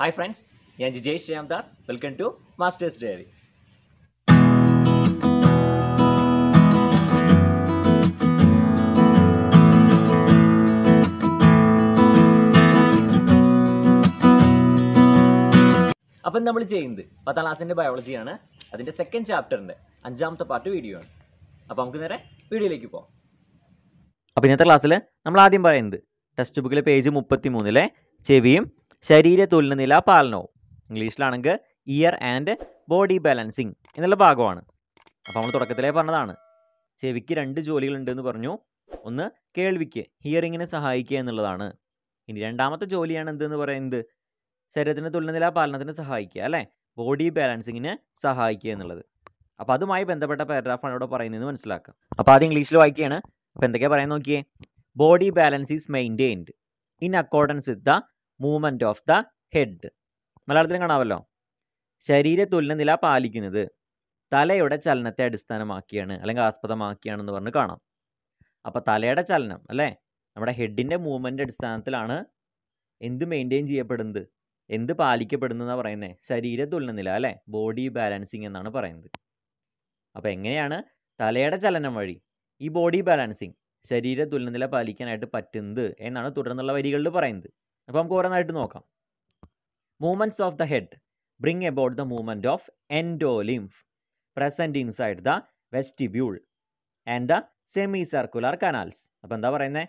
hi friends ഞാൻ Jijesh Sreeramdas welcome to masters diary അപ്പം നമ്മൾ ചെയ്യുന്നത് പത്താം ക്ലാസ്സിൻ്റെ ബയോളജിയാണ് അതിൻ്റെ സെക്കൻഡ് ചാപ്റ്ററിൻ്റെ അഞ്ചാമത്തെ പാർട്ട് വീഡിയോ ആണ് അപ്പോൾ നമുക്ക് നേരെ വീഡിയോയിലേക്ക് പോകാം അപ്പോൾ ഇന്നത്തെ ക്ലാസ്സിൽ നമ്മൾ ആദ്യം പറയുന്നത് ടെക്സ്റ്റ് ബുക്കിലെ പേജ് മുപ്പത്തി മൂന്നിലെ ചെവിയും ശരീര തുലനനില പാലനവും ഇംഗ്ലീഷിലാണെങ്കിൽ ഇയർ ആൻഡ് ബോഡി ബാലൻസിങ് എന്നുള്ള ഭാഗമാണ് അപ്പോൾ നമ്മൾ തുടക്കത്തിലേ പറഞ്ഞതാണ് ചെവിക്ക് രണ്ട് എന്ന് പറഞ്ഞു ഒന്ന് കേൾവിക്ക് ഹിയറിങ്ങിനെ സഹായിക്കുക എന്നുള്ളതാണ് ഇനി രണ്ടാമത്തെ ജോലിയാണ് എന്തെന്ന് പറയുന്നത് ശരീരത്തിൻ്റെ തുലനില പാലനത്തിന് സഹായിക്കുക അല്ലേ ബോഡി ബാലൻസിങ്ങിന് സഹായിക്കുക എന്നുള്ളത് അപ്പോൾ അതുമായി ബന്ധപ്പെട്ട പാരഗ്രാഫാണ് ഇവിടെ പറയുന്നതെന്ന് മനസ്സിലാക്കുക അപ്പോൾ ആദ്യം ഇംഗ്ലീഷിൽ വായിക്കുകയാണ് അപ്പോൾ എന്തൊക്കെയാണ് പറയാൻ നോക്കിയേ body balance is maintained in accordance with the movement of the head മലയാളത്തിലും കാണാമല്ലോ ശരീര നില പാലിക്കുന്നത് തലയുടെ ചലനത്തെ അടിസ്ഥാനമാക്കിയാണ് അല്ലെങ്കിൽ ആസ്പദമാക്കിയാണെന്ന് പറഞ്ഞ് കാണാം അപ്പോൾ തലയുടെ ചലനം അല്ലേ നമ്മുടെ ഹെഡിൻ്റെ മൂവ്മെന്റ് അടിസ്ഥാനത്തിലാണ് എന്ത് മെയിൻറ്റെയിൻ ചെയ്യപ്പെടുന്നത് എന്ത് പാലിക്കപ്പെടുന്നതെന്നാണ് പറയുന്നത് ശരീര നില അല്ലേ ബോഡി ബാലൻസിങ് എന്നാണ് പറയുന്നത് അപ്പോൾ എങ്ങനെയാണ് തലയുടെ ചലനം വഴി ഈ ബോഡി ബാലൻസിങ് ശരീര തുലനില പാലിക്കാനായിട്ട് പറ്റുന്നത് എന്നാണ് തുടർന്നുള്ള വരികളിൽ പറയുന്നത് അപ്പോൾ നമുക്ക് ഓരോന്നായിട്ട് നോക്കാം movements of the head bring about the movement of endolymph present inside the vestibule and the semi circular canals അപ്പോൾ എന്താ പറയുന്നത്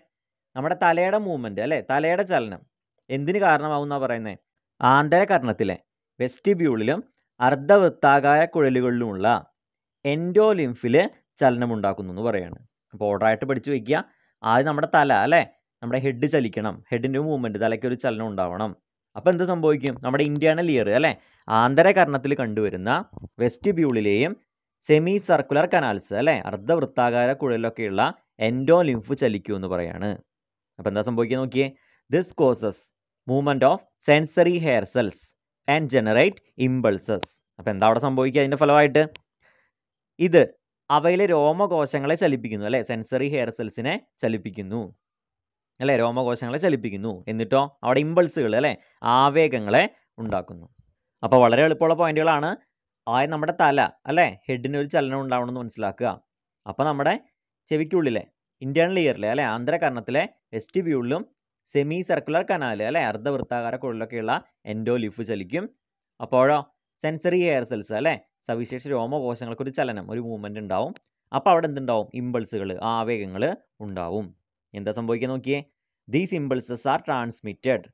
നമ്മുടെ തലയുടെ മൂവ്മെൻറ്റ് അല്ലേ തലയുടെ ചലനം എന്തിന് കാരണമാവുമെന്നാണ് പറയുന്നത് ആന്തരകർണത്തിലെ വെസ്റ്റിബ്യൂളിലും അർദ്ധവൃത്താകായ കുഴലുകളിലുമുള്ള എൻഡോലിംഫിൽ ചലനമുണ്ടാക്കുന്നു എന്ന് പറയുകയാണ് അപ്പോൾ ഓർഡറായിട്ട് പഠിച്ചു വയ്ക്കുക ആദ്യം നമ്മുടെ തല അല്ലേ നമ്മുടെ ഹെഡ് ചലിക്കണം ഹെഡിൻ്റെ മൂവ്മെൻറ്റ് തലയ്ക്കൊരു ചലനം ഉണ്ടാവണം അപ്പോൾ എന്ത് സംഭവിക്കും നമ്മുടെ ഇൻറ്റേണൽ ഇയർ അല്ലേ ആന്തരകർണത്തിൽ കണ്ടുവരുന്ന വെസ്റ്റിബ്യൂളിലെയും സെമി സർക്കുലർ കനാൽസ് അല്ലേ അർദ്ധവൃത്താകാര കുഴലിലൊക്കെയുള്ള എൻഡോ ലിംഫ് ചലിക്കൂ എന്ന് പറയാണ് അപ്പോൾ എന്താ സംഭവിക്കുക നോക്കിയേ this causes movement of sensory hair cells and generate impulses അപ്പോൾ എന്താ അവിടെ സംഭവിക്കുക അതിൻ്റെ ഫലമായിട്ട് ഇത് അവയിലെ രോമകോശങ്ങളെ ചലിപ്പിക്കുന്നു അല്ലേ സെൻസറി ഹെയർ സെൽസിനെ ചലിപ്പിക്കുന്നു അല്ലേ രോമകോശങ്ങളെ ചലിപ്പിക്കുന്നു എന്നിട്ടോ അവിടെ ഇമ്പൾസുകൾ അല്ലെ ആവേഗങ്ങളെ ഉണ്ടാക്കുന്നു അപ്പോൾ വളരെ എളുപ്പമുള്ള പോയിന്റുകളാണ് ആയ നമ്മുടെ തല അല്ലേ ഹെഡിന് ഒരു ചലനം ഉണ്ടാവണമെന്ന് മനസ്സിലാക്കുക അപ്പോൾ നമ്മുടെ ചെവിക്കുള്ളിലെ ഇന്റേണൽ ഇയറിലെ അല്ലേ ആന്തരകരണത്തിലെ എസ്റ്റിബ്യൂളിലും സെമി സർക്കുലർ കനാല് അല്ലേ അർദ്ധവൃത്താകാര കുഴലൊക്കെയുള്ള എൻഡോലിഫ് ചലിക്കും അപ്പോഴോ സെൻസറി ഹെയർ സെൽസ് അല്ലേ സവിശേഷ ഒരു ചലനം ഒരു മൂവ്മെൻ്റ് ഉണ്ടാവും അപ്പോൾ അവിടെ എന്തുണ്ടാവും ഇമ്പൾസുകൾ ആവേഗങ്ങൾ ഉണ്ടാവും എന്താ സംഭവിക്കുക നോക്കിയേ these impulses are transmitted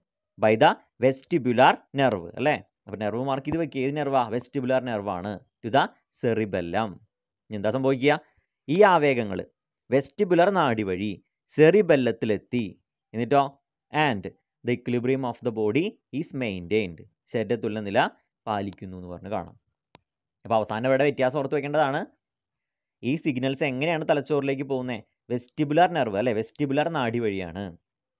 by the vestibular nerve അല്ലേ അപ്പോൾ നെർവ് മാർക്ക് ചെയ്ത് വെക്കുക ഏത് നെർവാ വെസ്റ്റിബുലാർ നെർവാണ് ടു ദ സെറിബെല്ലം എന്താ സംഭവിക്കുക ഈ ആവേഗങ്ങൾ വെസ്റ്റിബുലർ നാടി വഴി സെറിബെല്ലത്തിലെത്തി എന്നിട്ടോ and the equilibrium of the body is maintained ശരീരത്തുള്ള നില പാലിക്കുന്നു എന്ന് പറഞ്ഞ് കാണാം അപ്പോൾ അവസാനം ഇവിടെ വ്യത്യാസം ഓർത്ത് വെക്കേണ്ടതാണ് ഈ സിഗ്നൽസ് എങ്ങനെയാണ് തലച്ചോറിലേക്ക് പോകുന്നത് വെസ്റ്റിബുലാർ നെർവ് അല്ലേ വെസ്റ്റിബുലാർ നാടി വഴിയാണ്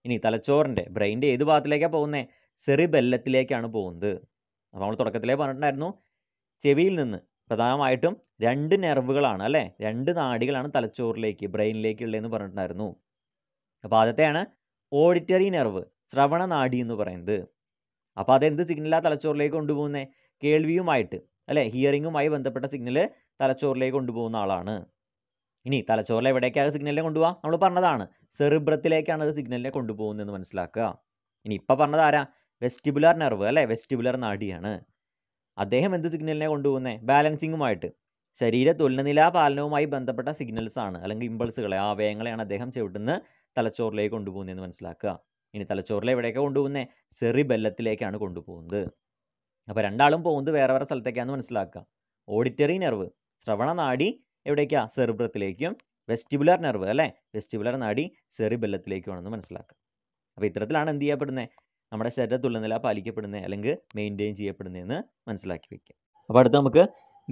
ഇനി തലച്ചോറിൻ്റെ ബ്രെയിൻ്റെ ഏത് ഭാഗത്തിലേക്കാണ് പോകുന്നത് സെറിബെല്ലത്തിലേക്കാണ് പോകുന്നത് അപ്പോൾ നമ്മൾ തുടക്കത്തിലേ പറഞ്ഞിട്ടുണ്ടായിരുന്നു ചെവിയിൽ നിന്ന് പ്രധാനമായിട്ടും രണ്ട് നെർവുകളാണ് അല്ലേ രണ്ട് നാടികളാണ് തലച്ചോറിലേക്ക് ബ്രെയിനിലേക്ക് ഉള്ളതെന്ന് പറഞ്ഞിട്ടുണ്ടായിരുന്നു അപ്പോൾ ആദ്യത്തെയാണ് ഓഡിറ്ററി നെർവ് ശ്രവണ നാഡി എന്ന് പറയുന്നത് അപ്പോൾ അതെന്ത് സിഗ്നലാണ് തലച്ചോറിലേക്ക് കൊണ്ടുപോകുന്നത് കേൾവിയുമായിട്ട് അല്ലേ ഹിയറിങ്ങുമായി ബന്ധപ്പെട്ട സിഗ്നൽ തലച്ചോറിലേക്ക് കൊണ്ടുപോകുന്ന ആളാണ് ഇനി തലച്ചോറിൽ എവിടേക്കാണ് സിഗ്നലിനെ കൊണ്ടുപോകുക നമ്മൾ പറഞ്ഞതാണ് സെറിബ്രത്തിലേക്കാണ് അത് സിഗ്നലിനെ കൊണ്ടുപോകുന്നതെന്ന് മനസ്സിലാക്കുക ഇനി ഇപ്പോൾ പറഞ്ഞത് ആരാ വെസ്റ്റിബുലാർ നെർവ് അല്ലേ വെസ്റ്റിബുലാർ നാഡിയാണ് അദ്ദേഹം എന്ത് സിഗ്നലിനെ കൊണ്ടുപോകുന്നത് ബാലൻസിങ്ങുമായിട്ട് ശരീര തുലനനിലാ പാലനവുമായി ബന്ധപ്പെട്ട സിഗ്നൽസ് ആണ് അല്ലെങ്കിൽ ഇമ്പൾസുകളെ ആവേഗങ്ങളെയാണ് അദ്ദേഹം ചവിട്ടുന്ന തലച്ചോറിലേക്ക് കൊണ്ടുപോകുന്നതെന്ന് മനസ്സിലാക്കുക ഇനി തലച്ചോറിലെ എവിടേക്കാണ് കൊണ്ടുപോകുന്നത് സെറി ബെല്ലത്തിലേക്കാണ് കൊണ്ടുപോകുന്നത് അപ്പോൾ രണ്ടാളും പോകുന്നത് വേറെ വേറെ സ്ഥലത്തേക്കാണെന്ന് മനസ്സിലാക്കുക ഓഡിറ്ററി നെർവ് ശ്രവണനാഡി എവിടേക്കാണ് സെറിബ്രത്തിലേക്കും വെസ്റ്റിബുലാർ നെർവ് അല്ലേ വെസ്റ്റിബുലാർ നാടി ആണെന്ന് മനസ്സിലാക്കുക അപ്പോൾ ഇത്തരത്തിലാണ് എന്ത് ചെയ്യപ്പെടുന്നത് നമ്മുടെ ശരീരത്തുള്ള നില പാലിക്കപ്പെടുന്നത് അല്ലെങ്കിൽ മെയിൻറ്റെയിൻ ചെയ്യപ്പെടുന്നതെന്ന് മനസ്സിലാക്കി വയ്ക്കുക അപ്പോൾ അടുത്ത് നമുക്ക്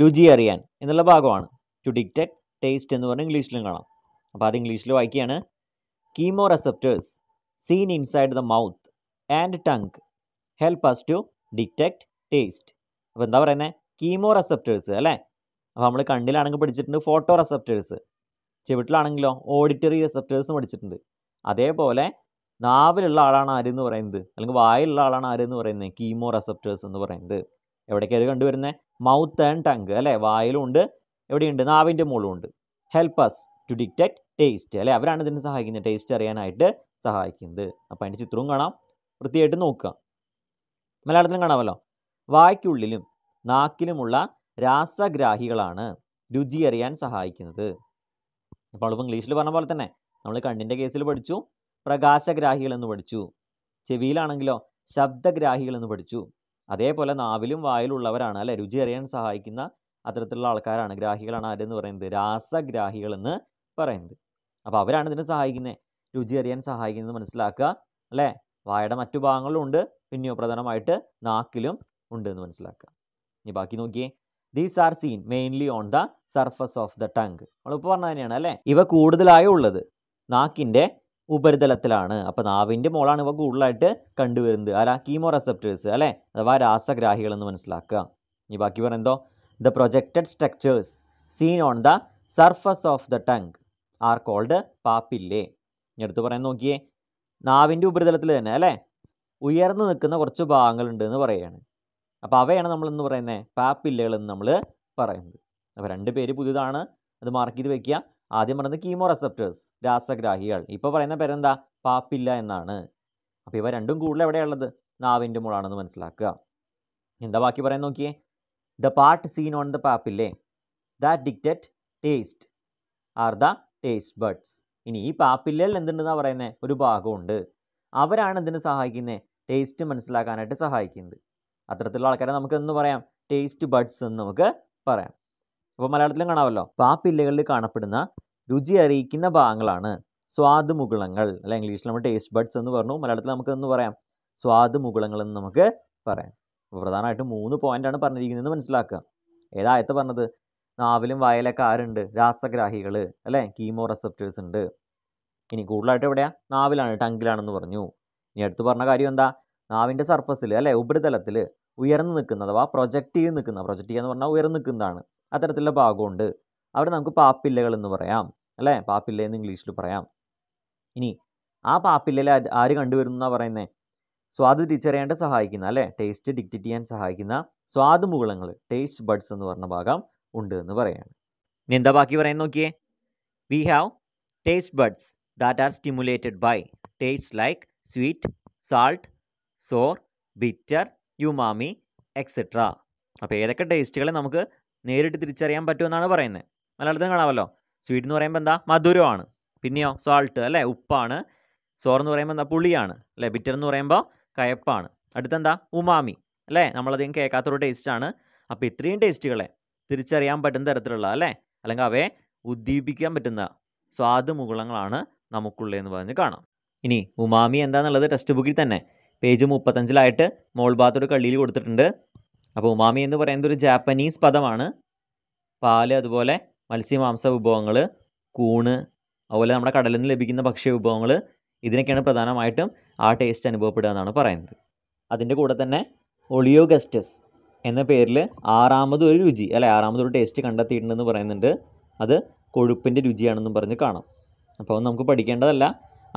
രുചി അറിയാൻ എന്നുള്ള ഭാഗമാണ് ടു ഡിക്റ്റക്ട് ടേസ്റ്റ് എന്ന് പറഞ്ഞാൽ ഇംഗ്ലീഷിലും കാണാം അപ്പോൾ അത് ഇംഗ്ലീഷിൽ വായിക്കുകയാണ് chemoreceptors seen inside the mouth and tongue help us to detect taste അപ്പോൾ എന്താ പറയുന്നത് കീമോ റെസെപ്റ്റേഴ്സ് അല്ലേ അപ്പോൾ നമ്മൾ കണ്ണിലാണെങ്കിൽ പഠിച്ചിട്ടുണ്ട് ഫോട്ടോ റെസെപ്റ്റേഴ്സ് ചെവിട്ടിലാണെങ്കിലോ ഓഡിറ്ററി റെസെപ്റ്റേഴ്സ് പഠിച്ചിട്ടുണ്ട് അതേപോലെ നാവിലുള്ള ആളാണ് ആരെന്ന് പറയുന്നത് അല്ലെങ്കിൽ വായിലുള്ള ആളാണ് ആരെന്ന് പറയുന്നത് കീമോ റെസെപ്റ്റേഴ്സ് എന്ന് പറയുന്നത് എവിടേക്കാണ് കണ്ടുവരുന്നത് മൗത്ത് ആൻഡ് ടങ്ക് അല്ലേ വായിലുണ്ട് എവിടെയുണ്ട് നാവിൻ്റെ മുകളിലുണ്ട് help us to detect taste അല്ലേ അവരാണ് ഇതിനെ സഹായിക്കുന്നത് ടേസ്റ്റ് അറിയാനായിട്ട് സഹായിക്കുന്നത് അപ്പോൾ അതിൻ്റെ ചിത്രവും കാണാം വൃത്തിയായിട്ട് നോക്കുക മലയാളത്തിലും കാണാമല്ലോ വായ്ക്കുള്ളിലും നാക്കിലുമുള്ള രാസഗ്രാഹികളാണ് രുചി അറിയാൻ സഹായിക്കുന്നത് അപ്പോൾ നമ്മളിപ്പോൾ ഇംഗ്ലീഷിൽ പറഞ്ഞ പോലെ തന്നെ നമ്മൾ കണ്ണിൻ്റെ കേസിൽ പഠിച്ചു പ്രകാശഗ്രാഹികൾ എന്ന് പഠിച്ചു ചെവിയിലാണെങ്കിലോ ശബ്ദഗ്രാഹികൾ എന്ന് പഠിച്ചു അതേപോലെ നാവിലും വായിലുള്ളവരാണ് അല്ലെ രുചി അറിയാൻ സഹായിക്കുന്ന അത്തരത്തിലുള്ള ആൾക്കാരാണ് ഗ്രാഹികളാണ് ആരെന്ന് പറയുന്നത് രാസഗ്രാഹികൾ എന്ന് പറയുന്നത് അപ്പോൾ അവരാണ് ഇതിനെ സഹായിക്കുന്നത് രുചി അറിയാൻ സഹായിക്കുന്നത് മനസ്സിലാക്കുക അല്ലേ വായുടെ മറ്റു ഭാഗങ്ങളിലും ഉണ്ട് പിന്നെയോ പ്രധാനമായിട്ട് നാക്കിലും ഉണ്ട് എന്ന് മനസ്സിലാക്കുക ഇനി ബാക്കി നോക്കിയേ these are seen mainly on the surface of the tongue നമ്മളിപ്പോൾ പറഞ്ഞ തന്നെയാണ് അല്ലേ ഇവ കൂടുതലായി ഉള്ളത് നാക്കിൻ്റെ ഉപരിതലത്തിലാണ് അപ്പോൾ നാവിൻ്റെ മോളാണ് ഇവ കൂടുതലായിട്ട് കണ്ടുവരുന്നത് അല്ല കീമോ റെസെപ്റ്റേഴ്സ് അല്ലേ അഥവാ രാസഗ്രാഹികൾ എന്ന് മനസ്സിലാക്കുക ഇനി ബാക്കി പറഞ്ഞെന്തോ the projected structures seen on the surface of the tongue are called papillae ഇനി അടുത്ത് പറയാൻ നോക്കിയേ നാവിൻ്റെ ഉപരിതലത്തിൽ തന്നെ അല്ലേ ഉയർന്നു നിൽക്കുന്ന കുറച്ച് ഭാഗങ്ങളുണ്ട് എന്ന് പറയുകയാണ് അപ്പോൾ അവയാണ് നമ്മൾ എന്ന് പറയുന്നത് പാപ്പില്ലകൾ എന്ന് നമ്മൾ പറയുന്നത് അപ്പോൾ രണ്ട് പേര് പുതിയതാണ് അത് മാർക്ക് ചെയ്ത് വെക്കുക ആദ്യം പറയുന്നത് കീമോ റെസെപ്റ്റേഴ്സ് രാസഗ്രാഹികൾ ഇപ്പോൾ പറയുന്ന പേരെന്താ പാപ്പില്ല എന്നാണ് അപ്പോൾ ഇവ രണ്ടും കൂടുതൽ എവിടെയുള്ളത് നാവിൻ്റെ മുകളാണെന്ന് മനസ്സിലാക്കുക എന്താ ബാക്കി പറയാൻ നോക്കിയേ the part seen on the papillae that detect taste are the taste buds ഇനി ഈ പാപ്പില്ലയിൽ എന്തുണ്ടെന്നാണ് പറയുന്നത് ഒരു ഭാഗമുണ്ട് അവരാണ് എന്തിനു സഹായിക്കുന്നത് ടേസ്റ്റ് മനസ്സിലാക്കാനായിട്ട് സഹായിക്കുന്നത് അത്തരത്തിലുള്ള ആൾക്കാരെ നമുക്ക് എന്ന് പറയാം ടേസ്റ്റ് ബഡ്സ് എന്ന് നമുക്ക് പറയാം അപ്പോൾ മലയാളത്തിലും കാണാമല്ലോ പാപ്പില്ലകളിൽ കാണപ്പെടുന്ന രുചി അറിയിക്കുന്ന ഭാഗങ്ങളാണ് സ്വാദ് മുകുളങ്ങൾ അല്ലെ ഇംഗ്ലീഷിൽ നമ്മൾ ടേസ്റ്റ് ബഡ്സ് എന്ന് പറഞ്ഞു മലയാളത്തിൽ നമുക്ക് എന്ന് പറയാം സ്വാദ് മുകുളങ്ങൾ എന്ന് നമുക്ക് പറയാം അപ്പോൾ പ്രധാനമായിട്ടും മൂന്ന് ആണ് പറഞ്ഞിരിക്കുന്നത് മനസ്സിലാക്കുക ഏതായത് പറഞ്ഞത് നാവിലും വായലൊക്കെ ആരുണ്ട് രാസഗ്രാഹികൾ അല്ലേ കീമോ റെസെപ്റ്റേഴ്സ് ഉണ്ട് ഇനി കൂടുതലായിട്ട് എവിടെയാണ് നാവിലാണ് ടങ്കിലാണെന്ന് പറഞ്ഞു ഇനി അടുത്ത് പറഞ്ഞ കാര്യം എന്താ നാവിൻ്റെ സർഫസിൽ അല്ലെ ഉപരിതലത്തിൽ ഉയർന്നു നിൽക്കുന്ന അഥവാ പ്രൊജക്റ്റ് ചെയ്ത് നിൽക്കുന്ന പ്രൊജക്റ്റ് ചെയ്യുക എന്ന് പറഞ്ഞാൽ ഉയർന്നു നിൽക്കുന്നതാണ് അത്തരത്തിലുള്ള ഭാഗമുണ്ട് അവിടെ നമുക്ക് പാപ്പില്ലകൾ എന്ന് പറയാം അല്ലേ പാപ്പില്ല എന്ന് ഇംഗ്ലീഷിൽ പറയാം ഇനി ആ പാപ്പില്ലയിൽ ആര് കണ്ടുവരുന്നു പറയുന്നത് സ്വാദ് തിരിച്ചറിയാണ്ട് സഹായിക്കുന്ന അല്ലേ ടേസ്റ്റ് ഡിക്റ്റിറ്റ് ചെയ്യാൻ സഹായിക്കുന്ന സ്വാദ് മുകുളങ്ങൾ ടേസ്റ്റ് ബഡ്സ് എന്ന് പറഞ്ഞ ഭാഗം ഉണ്ട് എന്ന് പറയാണ് ഇനി എന്താ ബാക്കി പറയാൻ നോക്കിയേ we have taste buds that are stimulated by taste like sweet salt sour bitter umami etcetera അപ്പോൾ ഏതൊക്കെ ടേസ്റ്റുകളെ നമുക്ക് നേരിട്ട് തിരിച്ചറിയാൻ പറ്റുമെന്നാണ് പറയുന്നത് മലയാളത്തിൽ കാണാമല്ലോ സ്വീറ്റ് എന്ന് പറയുമ്പോൾ എന്താ മധുരമാണ് പിന്നെയോ സോൾട്ട് അല്ലേ ഉപ്പാണ് സോർ എന്ന് പറയുമ്പോൾ എന്താ പുളിയാണ് അല്ലേ ബിറ്റർ എന്ന് പറയുമ്പോൾ കയപ്പാണ് അടുത്തെന്താ ഉമാമി അല്ലേ നമ്മളധികം കേൾക്കാത്തൊരു ടേസ്റ്റാണ് അപ്പോൾ ഇത്രയും ടേസ്റ്റുകളെ തിരിച്ചറിയാൻ പറ്റുന്ന തരത്തിലുള്ള അല്ലേ അല്ലെങ്കിൽ അവയെ ഉദ്ദീപിക്കാൻ പറ്റുന്ന സ്വാദ് മുകുളങ്ങളാണ് നമുക്കുള്ളതെന്ന് പറഞ്ഞ് കാണാം ഇനി ഉമാമി എന്താണെന്നുള്ളത് ടെക്സ്റ്റ് ബുക്കിൽ തന്നെ പേജ് മുപ്പത്തഞ്ചിലായിട്ട് മോൾ ഭാഗത്തൊരു കള്ളിയിൽ കൊടുത്തിട്ടുണ്ട് അപ്പോൾ ഉമാമി എന്ന് പറയുന്നത് ഒരു ജാപ്പനീസ് പദമാണ് പാല് അതുപോലെ മത്സ്യമാംസ വിഭവങ്ങൾ കൂണ് അതുപോലെ നമ്മുടെ കടലിൽ നിന്ന് ലഭിക്കുന്ന ഭക്ഷ്യ വിഭവങ്ങൾ ഇതിനൊക്കെയാണ് പ്രധാനമായിട്ടും ആ ടേസ്റ്റ് അനുഭവപ്പെടുക എന്നാണ് പറയുന്നത് അതിൻ്റെ കൂടെ തന്നെ ഒളിയോഗസ്റ്റസ് എന്ന പേരിൽ ആറാമത് ഒരു രുചി അല്ലെ ആറാമത് ഒരു ടേസ്റ്റ് കണ്ടെത്തിയിട്ടുണ്ടെന്ന് പറയുന്നുണ്ട് അത് കൊഴുപ്പിൻ്റെ രുചിയാണെന്നും പറഞ്ഞ് കാണാം അപ്പോൾ നമുക്ക് പഠിക്കേണ്ടതല്ല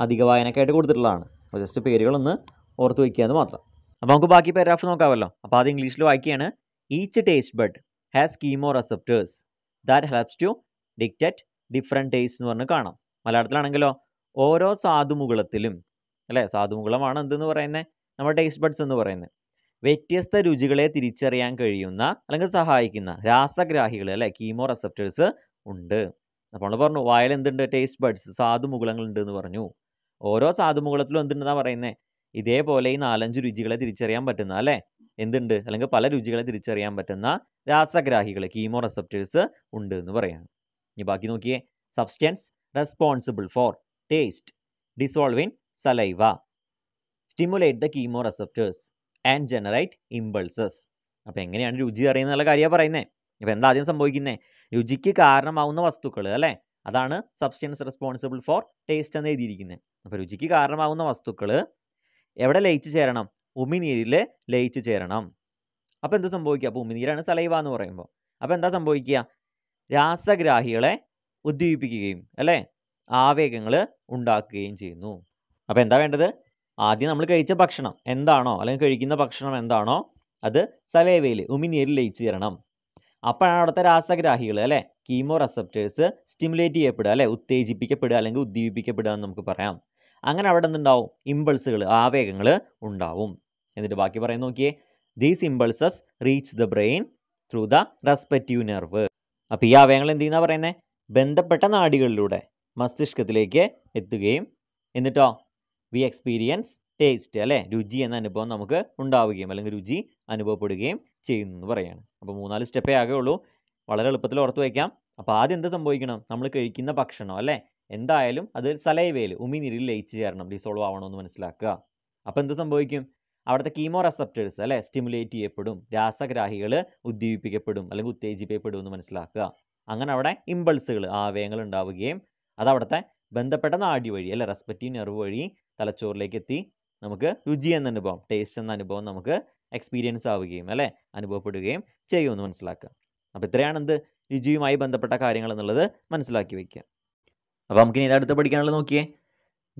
അധിക വായനക്കായിട്ട് കൊടുത്തിട്ടുള്ളതാണ് അപ്പോൾ ജസ്റ്റ് പേരുകളൊന്ന് ഓർത്ത് വയ്ക്കുക എന്ന് മാത്രം അപ്പോൾ നമുക്ക് ബാക്കി പാരഗ്രാഫ് നോക്കാമല്ലോ അപ്പോൾ അത് ഇംഗ്ലീഷിൽ വായിക്കുകയാണ് each taste bud has chemoreceptors that helps to detect different taste എന്ന് പറഞ്ഞ് കാണാം മലയാളത്തിലാണെങ്കിലോ ഓരോ സാധുമുകുളത്തിലും അല്ലേ സാധുമുകുളമാണ് എന്തെന്ന് പറയുന്നത് നമ്മുടെ ടേസ്റ്റ് ബഡ്സ് എന്ന് പറയുന്നത് വ്യത്യസ്ത രുചികളെ തിരിച്ചറിയാൻ കഴിയുന്ന അല്ലെങ്കിൽ സഹായിക്കുന്ന രാസഗ്രാഹികൾ അല്ലേ കീമോ റെസെപ്റ്റേഴ്സ് ഉണ്ട് അപ്പോൾ നമ്മൾ പറഞ്ഞു വായൽ എന്തുണ്ട് ടേസ്റ്റ് ബഡ്സ് സാധുമുകുളങ്ങളുണ്ട് എന്ന് പറഞ്ഞു ഓരോ സാധുമുകുളത്തിലും എന്തുണ്ടെന്നാണ് പറയുന്നത് ഇതേപോലെ ഈ നാലഞ്ച് രുചികളെ തിരിച്ചറിയാൻ പറ്റുന്ന അല്ലേ എന്തുണ്ട് അല്ലെങ്കിൽ പല രുചികളെ തിരിച്ചറിയാൻ പറ്റുന്ന രാസഗ്രാഹികൾ കീമോ റെസെപ്റ്റേഴ്സ് ഉണ്ട് എന്ന് പറയാം ഇനി ബാക്കി നോക്കിയേ substance responsible for taste dissolve in saliva stimulate the chemoreceptors and generate impulses അപ്പോൾ എങ്ങനെയാണ് രുചി അറിയുന്നുള്ള കാര്യമാണ് പറയുന്നത് അപ്പോൾ എന്താ ആദ്യം സംഭവിക്കുന്നത് രുചിക്ക് കാരണമാവുന്ന വസ്തുക്കൾ അല്ലേ അതാണ് സബ്സ്റ്റൻസ് റെസ്പോൺസിബിൾ ഫോർ ടേസ്റ്റ് എന്ന് എഴുതിയിരിക്കുന്നത് അപ്പോൾ രുചിക്ക് കാരണമാവുന്ന വസ്തുക്കൾ എവിടെ ലയിച്ചു ചേരണം ഉമിനീരിൽ ലയിച്ചു ചേരണം അപ്പോൾ എന്ത് സംഭവിക്കുക അപ്പോൾ ഉമിനീരാണ് സലൈവ എന്ന് പറയുമ്പോൾ അപ്പോൾ എന്താ സംഭവിക്കുക രാസഗ്രാഹികളെ ഉദ്ദീപിപ്പിക്കുകയും അല്ലേ ആവേഗങ്ങൾ ഉണ്ടാക്കുകയും ചെയ്യുന്നു അപ്പോൾ എന്താ വേണ്ടത് ആദ്യം നമ്മൾ കഴിച്ച ഭക്ഷണം എന്താണോ അല്ലെങ്കിൽ കഴിക്കുന്ന ഭക്ഷണം എന്താണോ അത് സലേവയിൽ ഉമിനീരിൽ ലയിച്ചു ചേരണം അപ്പോഴാണ് അവിടുത്തെ രാസഗ്രാഹികൾ അല്ലേ കീമോ റെസപ്റ്റേഴ്സ് സ്റ്റിമുലേറ്റ് ചെയ്യപ്പെടുക അല്ലേ ഉത്തേജിപ്പിക്കപ്പെടുക അല്ലെങ്കിൽ ഉദ്ദീപിപ്പിക്കപ്പെടുക എന്ന് നമുക്ക് പറയാം അങ്ങനെ അവിടെ നിന്നുണ്ടാവും ഇമ്പൾസുകൾ ആവേഗങ്ങൾ ഉണ്ടാവും എന്നിട്ട് ബാക്കി പറയാൻ നോക്കിയേ these impulses reach the brain through the respective nerve അപ്പോൾ ഈ ആവേഗങ്ങൾ എന്ത് ചെയ്യുന്ന പറയുന്നത് ബന്ധപ്പെട്ട നാടികളിലൂടെ മസ്തിഷ്കത്തിലേക്ക് എത്തുകയും എന്നിട്ടോ വി എക്സ്പീരിയൻസ് ടേസ്റ്റ് അല്ലേ രുചി എന്ന അനുഭവം നമുക്ക് ഉണ്ടാവുകയും അല്ലെങ്കിൽ രുചി അനുഭവപ്പെടുകയും ചെയ്യുന്നു എന്ന് പറയുകയാണ് അപ്പോൾ മൂന്നാല് സ്റ്റെപ്പേ ആകെ ഉള്ളൂ വളരെ എളുപ്പത്തിൽ ഓർത്ത് വയ്ക്കാം അപ്പോൾ ആദ്യം എന്ത് സംഭവിക്കണം നമ്മൾ കഴിക്കുന്ന ഭക്ഷണം അല്ലേ എന്തായാലും അത് സലൈവയിൽ ഉമിനീരിൽ ലയിച്ച് ചേരണം ഡിസോൾവ് ആവണമെന്ന് മനസ്സിലാക്കുക അപ്പോൾ എന്ത് സംഭവിക്കും അവിടുത്തെ കീമോ റെസപ്റ്റേഴ്സ് അല്ലേ സ്റ്റിമുലേറ്റ് ചെയ്യപ്പെടും രാസഗ്രാഹികൾ ഉദ്ദീപിപ്പിക്കപ്പെടും അല്ലെങ്കിൽ ഉത്തേജിപ്പിക്കപ്പെടും എന്ന് മനസ്സിലാക്കുക അങ്ങനെ അവിടെ ഇമ്പൾസുകൾ ആവയങ്ങൾ ഉണ്ടാവുകയും അത് ബന്ധപ്പെട്ട നാടി വഴി അല്ലെ റെസ്പെക്റ്റീവ് നെർവ് വഴി തലച്ചോറിലേക്ക് എത്തി നമുക്ക് രുചി എന്ന അനുഭവം ടേസ്റ്റ് എന്ന അനുഭവം നമുക്ക് എക്സ്പീരിയൻസ് ആവുകയും അല്ലേ അനുഭവപ്പെടുകയും ചെയ്യുമെന്ന് മനസ്സിലാക്കുക അപ്പോൾ ഇത്രയാണ് എന്ത് രുചിയുമായി ബന്ധപ്പെട്ട കാര്യങ്ങൾ എന്നുള്ളത് മനസ്സിലാക്കി വയ്ക്കുക അപ്പോൾ നമുക്ക് ഇനി അടുത്ത് പഠിക്കാനുള്ളത് നോക്കിയേ